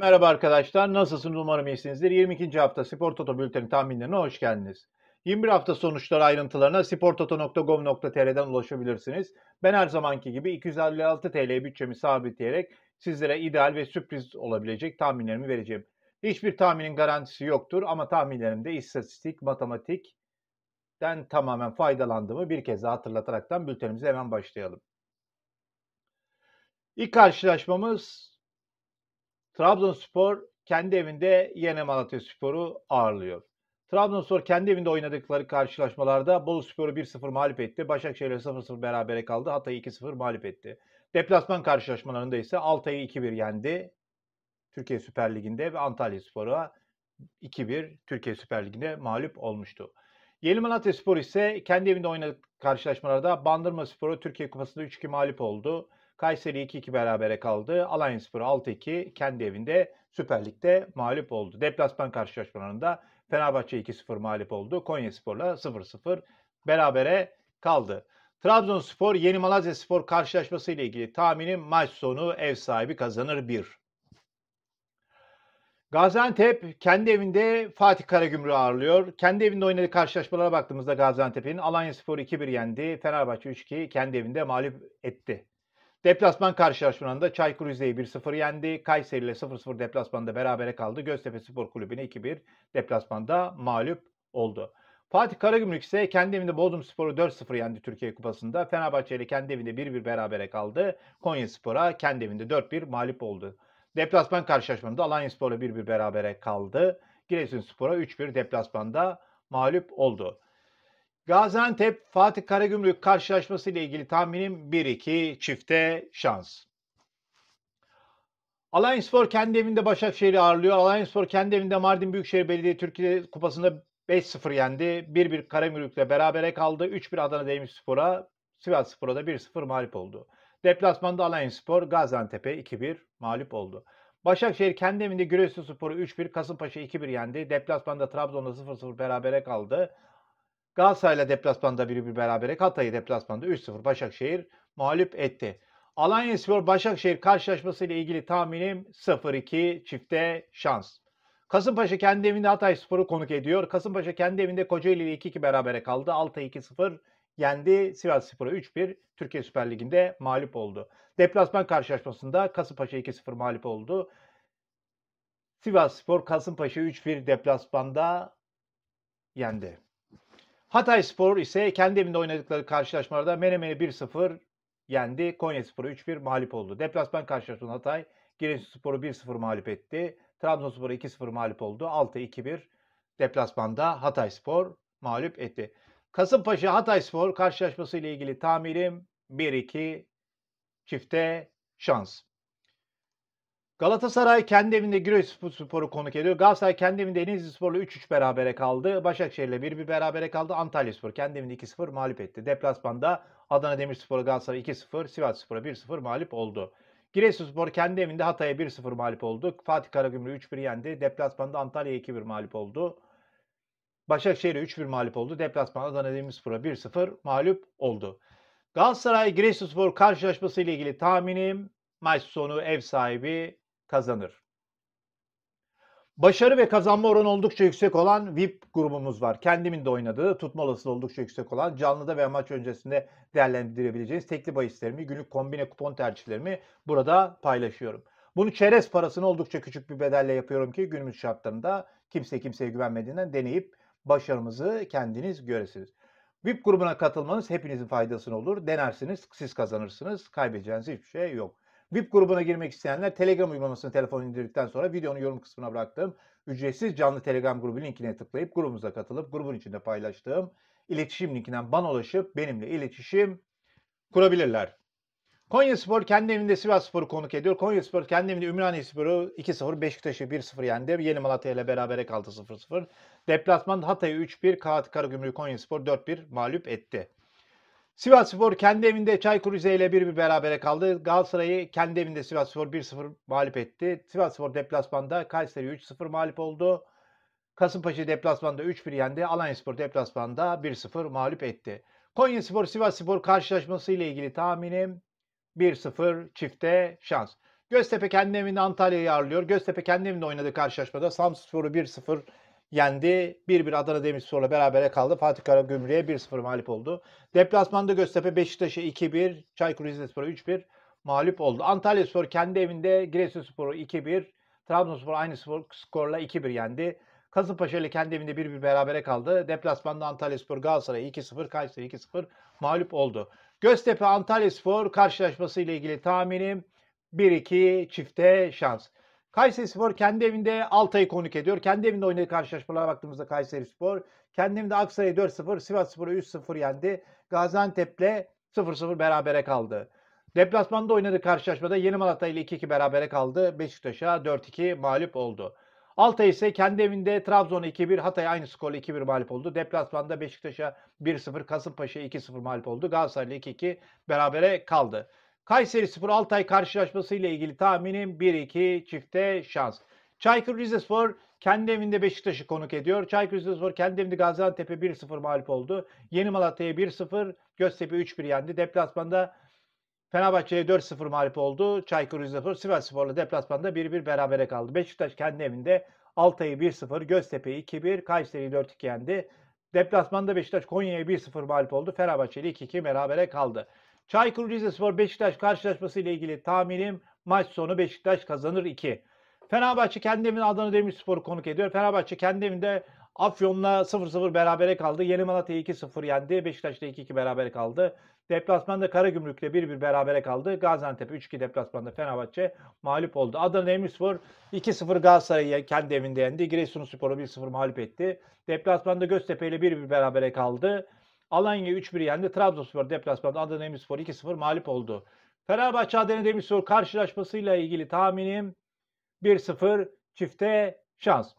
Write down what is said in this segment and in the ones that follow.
Merhaba arkadaşlar, nasılsınız? Umarım iyisinizdir. 22. hafta Spor Toto Bülteni tahminlerine hoş geldiniz. 21 hafta sonuçları ayrıntılarına sportoto.gov.tr'den ulaşabilirsiniz. Ben her zamanki gibi 256 TL bütçemi sabitleyerek sizlere ideal ve sürpriz olabilecek tahminlerimi vereceğim. Hiçbir tahminin garantisi yoktur ama tahminlerimde istatistik, matematikten tamamen faydalandığımı bir kez daha hatırlataraktan bültenimize hemen başlayalım. İlk karşılaşmamız Trabzonspor kendi evinde yine Malatyaspor'u ağırlıyor. Trabzonspor kendi evinde oynadıkları karşılaşmalarda Boluspor'u 1-0 mağlup etti. Başakşehir'e 0-0 berabere kaldı. Hatay'ı 2-0 mağlup etti. Deplasman karşılaşmalarında ise Altay'ı 2-1 yendi. Türkiye Süper Ligi'nde ve Antalya Spor'a 2-1 Türkiye Süper Ligi'nde mağlup olmuştu. Yeni Malatya Spor ise kendi evinde oynadık karşılaşmalarda Bandırma Spor'u Türkiye Kupası'nda 3-2 mağlup oldu. Kayseri 2-2 berabere kaldı. Alanyaspor 6-2 kendi evinde Süper Lig'de mağlup oldu. Deplasman karşılaşmalarında Fenerbahçe 2-0 mağlup oldu. Konyaspor'la 0-0 berabere kaldı. Trabzonspor Yeni Malatya Spor karşılaşması ile ilgili tahminim maç sonu ev sahibi kazanır 1. Gaziantep kendi evinde Fatih Karagümrük'ü ağırlıyor. Kendi evinde oynadığı karşılaşmalara baktığımızda Gaziantep'in Alanya Spor 2-1 yendi. Fenerbahçe 3-2 kendi evinde mağlup etti. Deplasman karşılaşmalarında Çaykur Rize'yi 1-0 yendi. Kayseri ile 0-0 deplasmanda berabere kaldı. Göztepe Spor Kulübü'ne 2-1 deplasmanda mağlup oldu. Fatih Karagümrük ise kendi evinde Bodrum Spor'u 4-0 yendi Türkiye Kupası'nda. Fenerbahçe ile kendi evinde 1-1 berabere kaldı. Konya Spor'a kendi evinde 4-1 mağlup oldu. Deplasman karşılaşmasında Alanya Spor'la 1-1 berabere kaldı. Giresun Spor'a 3-1 deplasmanda mağlup oldu. Gaziantep Fatih Karagümrük karşılaşması ile ilgili tahminim 1-2 çifte şans. Spor kendi evinde Başakşehir'i ağırlıyor. Spor kendi evinde Mardin Büyükşehir Belediye Türkiye Kupası'nda 5-0 yendi. 1-1 Karagümrük'le berabere kaldı. 3-1 Adana Demirspor'a, Sivas Spor'a da 1-0 mağlup oldu. Deplasmanda Spor Gaziantep'e 2-1 mağlup oldu. Başakşehir kendi evinde Giresunspor'u 3-1, Kasımpaşa 2-1 yendi. Deplasmanda Trabzon'da 0-0 berabere kaldı. Galatasaray'la deplasmanda 1-1 berabere, Hatay'ı deplasmanda 3-0 Başakşehir mağlup etti. Alanya Spor Başakşehir karşılaşması ile ilgili tahminim 0-2 çifte şans. Kasımpaşa kendi evinde Hatay Spor'u konuk ediyor. Kasımpaşa kendi evinde Kocaeli ile 2-2 berabere kaldı. Altay 2-0 yendi. Sivas Spor'a 3-1 Türkiye Süper Ligi'nde mağlup oldu. Deplasman karşılaşmasında Kasımpaşa 2-0 mağlup oldu. Sivas Spor Kasımpaşa 3-1 deplasmanda yendi. Hatay Spor ise kendi evinde oynadıkları karşılaşmalarda Menemen'i 1-0 yendi. Konya Spor'u 3-1 mağlup oldu. Deplasman karşılaşmasında Hatay Giresunspor'u 1-0 mağlup etti. Trabzonspor'u 2-0 mağlup oldu. 6-2-1 deplasmanda Hatay Spor mağlup etti. Kasımpaşa Hatay Spor karşılaşması ile ilgili tahminim 1-2 çifte şans. Galatasaray kendi evinde Giresunspor'u konuk ediyor. Galatasaray kendi evinde Denizlispor'la 3-3 berabere kaldı. Başakşehir'le 1-1 berabere kaldı. Antalyaspor kendi evinde 2-0 mağlup etti. Deplasmanda Adana Demirspor'a Galatasaray 2-0, Sivasspor'a 1-0 mağlup oldu. Giresunspor kendi evinde Hatay'a 1-0 mağlup oldu. Fatih Karagümrük 3-1 yendi. Deplasmanda Antalya 2-1 mağlup oldu. Başakşehir'e 3-1 mağlup oldu. Deplasmanda Adana Demirspor'a 1-0 mağlup oldu. Galatasaray Giresunspor karşılaşması ile ilgili tahminim maç sonu ev sahibi kazanır. Başarı ve kazanma oranı oldukça yüksek olan VIP grubumuz var. Kendimin de oynadığı, tutma olasılığı oldukça yüksek olan, canlıda ve maç öncesinde değerlendirebileceğiniz tekli bahislerimi, günlük kombine kupon tercihlerimi burada paylaşıyorum. Bunu çerez parasını oldukça küçük bir bedelle yapıyorum ki günümüz şartlarında kimse kimseye güvenmediğinden deneyip başarımızı kendiniz göresiniz. VIP grubuna katılmanız hepinizin faydasını olur. Denersiniz, siz kazanırsınız. Kaybedeceğiniz hiçbir şey yok. VIP grubuna girmek isteyenler Telegram uygulamasını telefon indirdikten sonra videonun yorum kısmına bıraktığım ücretsiz canlı Telegram grubu linkine tıklayıp grubumuza katılıp grubun içinde paylaştığım iletişim linkinden bana ulaşıp benimle iletişim kurabilirler. Konya Spor kendi evinde Sivas Spor'u konuk ediyor. Konya Spor kendi evinde Ümraniye Spor'u 2-0, Beşiktaş'ı 1-0 yendi. Yeni Malatya ile berabere kaldı 0-0. Deplasman Hatay'ı 3-1, Kağıt Karagümrük Konya Spor 4-1 mağlup etti. Sivas Spor kendi evinde Çaykur Rize ile bir bir berabere kaldı. Galatasaray'ı kendi evinde Sivas Spor 1-0 mağlup etti. Sivas Spor deplasmanda Kayseri 3-0 mağlup oldu. Kasımpaşa deplasmanda 3-1 yendi. Spor deplasmanda 1-0 mağlup etti. Konyaspor Sivasspor karşılaşması ile ilgili tahminim 1-0 çifte şans. Göztepe kendi evinde Antalya'yı ağırlıyor. Göztepe kendi evinde oynadığı karşılaşmada Spor'u 1-0 yendi. 1-1 Adana Demirspor'la berabere kaldı. Fatih Karagümrük'e 1-0 mağlup oldu. Deplasmanda Göztepe Beşiktaş'a 2-1, Çaykur Rizespor'a 3-1 mağlup oldu. Antalya Spor kendi evinde Giresunspor'u 2-1, Trabzonspor aynı skor, skorla 2-1 yendi. Kasımpaşa ile kendi evinde 1-1 berabere kaldı. Deplasmanda Antalya Spor Galatasaray 2-0, Kayseri 2-0 mağlup oldu. Göztepe Antalya Spor karşılaşması ile ilgili tahminim 1-2 çifte şans. Kayseri Spor kendi evinde Altay'ı konuk ediyor. Kendi evinde oynadığı karşılaşmalara baktığımızda Kayseri Spor. Kendi evinde Aksaray'ı 4-0, Sivas Spor'u 3-0 yendi. Gaziantep'le 0-0 berabere kaldı. Deplasmanda oynadığı karşılaşmada Yeni Malatya ile 2-2 berabere kaldı. Beşiktaş'a 4-2 mağlup oldu. Altay ise kendi evinde Trabzon'a 2-1, Hatay aynı skorla 2-1 mağlup oldu. Deplasmanda Beşiktaş'a 1-0, Kasımpaşa'ya 2-0 mağlup oldu. Galatasaray'la 2-2 berabere kaldı. Kayseri Spor Altay karşılaşması ile ilgili tahminim 1-2 çifte şans. Çaykur Rizespor kendi evinde Beşiktaş'ı konuk ediyor. Çaykur Rizespor kendi evinde Gaziantep'e 1-0 mağlup oldu. Yeni Malatya'ya 1-0, Göztepe 3-1 yendi. Deplasmanda Fenerbahçe'ye 4-0 mağlup oldu. Çaykur Rizespor Sivas Spor'la deplasmanda 1-1 berabere kaldı. Beşiktaş kendi evinde Altay'ı 1-0, Göztepe'yi 2-1, Kayseri'yi 4-2 yendi. Deplasmanda Beşiktaş Konya'ya 1-0 mağlup oldu. Fenerbahçe'yle 2-2 berabere kaldı. Çaykur Rizespor Beşiktaş karşılaşması ile ilgili tahminim maç sonu Beşiktaş kazanır 2. Fenerbahçe kendi evinde Adana Demirspor'u konuk ediyor. Fenerbahçe kendi evinde Afyon'la 0-0 berabere kaldı. Yeni Malatya 2-0 yendi. Beşiktaş'ta 2-2 berabere kaldı. Deplasmanda Karagümrük'le 1-1 berabere kaldı. Gaziantep 3-2 deplasmanda Fenerbahçe mağlup oldu. Adana Demirspor 2-0 Galatasaray'ı kendi evinde yendi. Giresunspor'u 1-0 mağlup etti. Deplasmanda Göztepe ile 1-1 berabere kaldı. Alanya 3-1 yendi. Trabzonspor deplasmanda Adana Demirspor 2-0 mağlup oldu. Fenerbahçe Adana Demirspor karşılaşmasıyla ilgili tahminim 1-0 çifte şans.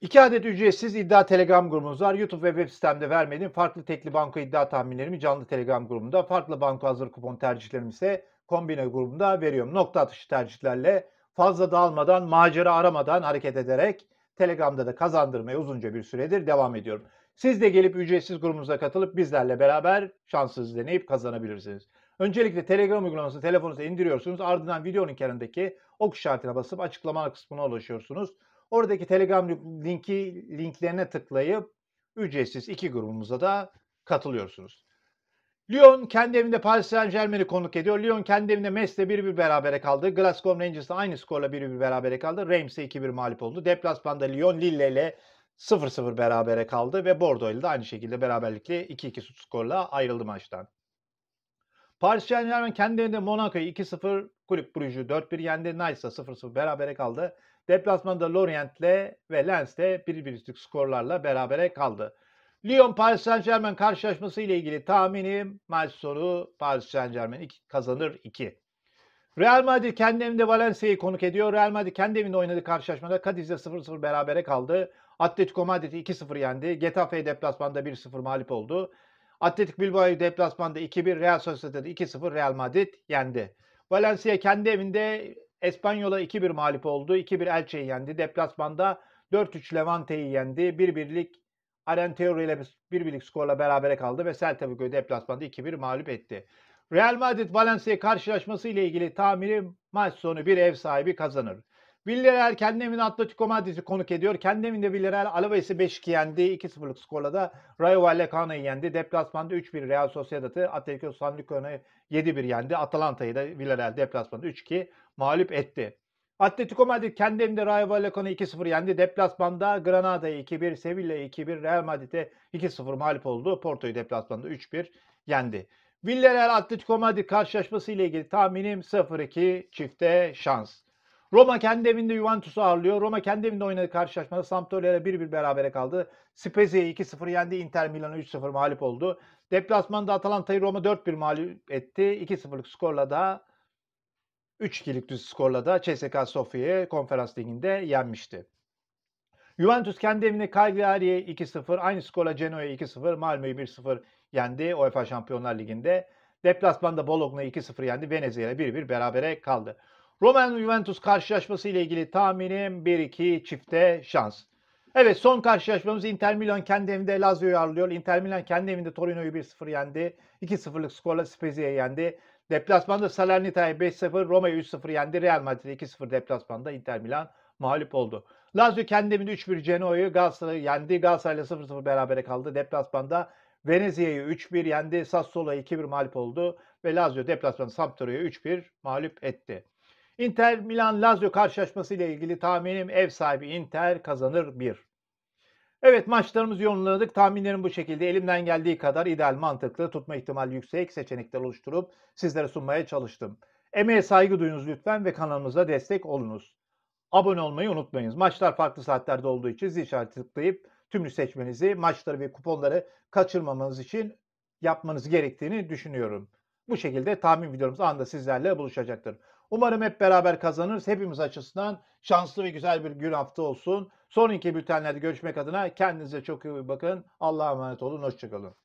İki adet ücretsiz iddia telegram grubumuz var. YouTube ve web sitemde vermediğim farklı tekli banka iddia tahminlerimi canlı telegram grubunda, farklı banka hazır kupon tercihlerimi ise kombine grubunda veriyorum. Nokta atışı tercihlerle fazla dağılmadan, macera aramadan hareket ederek Telegram'da da kazandırmaya uzunca bir süredir devam ediyorum. Siz de gelip ücretsiz grubumuza katılıp bizlerle beraber şansınızı deneyip kazanabilirsiniz. Öncelikle Telegram uygulamasını telefonunuza indiriyorsunuz. Ardından videonun kenarındaki ok işaretine basıp açıklama kısmına ulaşıyorsunuz. Oradaki Telegram linki linklerine tıklayıp ücretsiz iki grubumuza da katılıyorsunuz. Lyon kendi evinde Paris Saint Germain'i konuk ediyor. Lyon kendi evinde Met'le 1-1 berabere kaldı. Glasgow Rangers'la aynı skorla 1-1 berabere kaldı. Reims'e 2-1 mağlup oldu. Deplasmanda Lyon Lille ile 0-0 berabere kaldı ve Bordeaux ile de aynı şekilde beraberlikle 2-2 skorla ayrıldı maçtan. Paris Saint Germain kendi evinde Monaco'yu 2-0, Kulüp Brugge'ü 4-1 yendi. Nice'la 0-0 berabere kaldı. Deplasmanda Lorient'le ve Lens'le 1-1'lik skorlarla berabere kaldı. Lyon Paris Saint Germain karşılaşması ile ilgili tahminim maç sonu Paris Saint Germain iki, kazanır 2. Real Madrid kendi evinde Valencia'yı konuk ediyor. Real Madrid kendi evinde oynadığı karşılaşmada Cadiz'le 0-0 berabere kaldı. Atletico Madrid'i 2-0 yendi. Getafe'ye deplasmanda 1-0 mağlup oldu. Atletik Bilbao'yu deplasmanda 2-1, Real Sociedad'ı 2-0 Real Madrid yendi. Valencia kendi evinde Espanyol'a 2-1 mağlup oldu. 2-1 Elche'yi yendi. Deplasmanda 4-3 Levante'yi yendi. 1-1'lik Aren Theory ile bir birlik skorla berabere kaldı ve Celta Vigo'yu deplasmanda 2-1 mağlup etti. Real Madrid Valencia karşılaşması ile ilgili tamiri maç sonu bir ev sahibi kazanır. Villarreal kendi evinde Atletico Madrid'i konuk ediyor. Kendi evinde Villarreal Alaves'i 5-2 yendi. 2-0'lık skorla da Rayo Vallecano'yu yendi. Deplasmanda 3-1 Real Sociedad'ı Atletico San Lucan'ı 7-1 yendi. Atalanta'yı da Villarreal deplasmanda 3-2 mağlup etti. Atletico Madrid kendi evinde Rayo Vallecano'yu 2-0 yendi. Deplasmanda Granada'ya 2-1, Sevilla 2-1, Real Madrid'e 2-0 mağlup oldu. Porto'yu deplasmanda 3-1 yendi. Villarreal Atletico Madrid karşılaşması ile ilgili tahminim 0-2 çifte şans. Roma kendi evinde Juventus'u ağırlıyor. Roma kendi evinde oynadığı karşılaşmada ile 1-1 berabere kaldı. Spezia'yı 2-0 yendi. Inter Milan'a 3-0 mağlup oldu. Deplasmanda Atalanta'yı Roma 4-1 mağlup etti. 2-0'lık skorla da 3-2'lik düz skorla da CSKA Sofya'yı konferans liginde yenmişti. Juventus kendi evinde Cagliari'ye 2-0, aynı skorla Genoa'ya 2-0, Malmö'yü 1-0 yendi UEFA Şampiyonlar Ligi'nde. Deplasmanda Bologna'yı 2-0 yendi. Venezia ile 1-1 berabere kaldı. Roman Juventus karşılaşması ile ilgili tahminim 1-2 çifte şans. Evet son karşılaşmamız Inter Milan kendi evinde Lazio'yu ağırlıyor. Inter Milan kendi evinde Torino'yu 1-0 yendi. 2-0'lık skorla Spezia'ya yendi. Deplasmanda Salernitayı 5-0, Roma'yı 3-0 yendi. Real Madrid 2-0 deplasmanda Inter Milan mağlup oldu. Lazio kendi evinde 3-1 Genoa'yı Galatasaray yendi. Galatasaray'la 0-0 berabere kaldı. Deplasmanda Venezia'yı 3-1 yendi. Sassuolo'ya 2-1 mağlup oldu ve Lazio deplasmanı Sampdoria'ya 3-1 mağlup etti. Inter Milan Lazio karşılaşması ile ilgili tahminim ev sahibi Inter kazanır 1. Evet maçlarımızı yorumladık. Tahminlerim bu şekilde. Elimden geldiği kadar ideal mantıklı tutma ihtimali yüksek seçenekler oluşturup sizlere sunmaya çalıştım. Emeğe saygı duyunuz lütfen ve kanalımıza destek olunuz. Abone olmayı unutmayınız. Maçlar farklı saatlerde olduğu için zil işareti tıklayıp tümünü seçmenizi, maçları ve kuponları kaçırmamanız için yapmanız gerektiğini düşünüyorum. Bu şekilde tahmin videomuz anda sizlerle buluşacaktır. Umarım hep beraber kazanırız. Hepimiz açısından şanslı ve güzel bir gün hafta olsun. Sonraki bültenlerde görüşmek adına kendinize çok iyi bakın. Allah'a emanet olun. Hoşçakalın.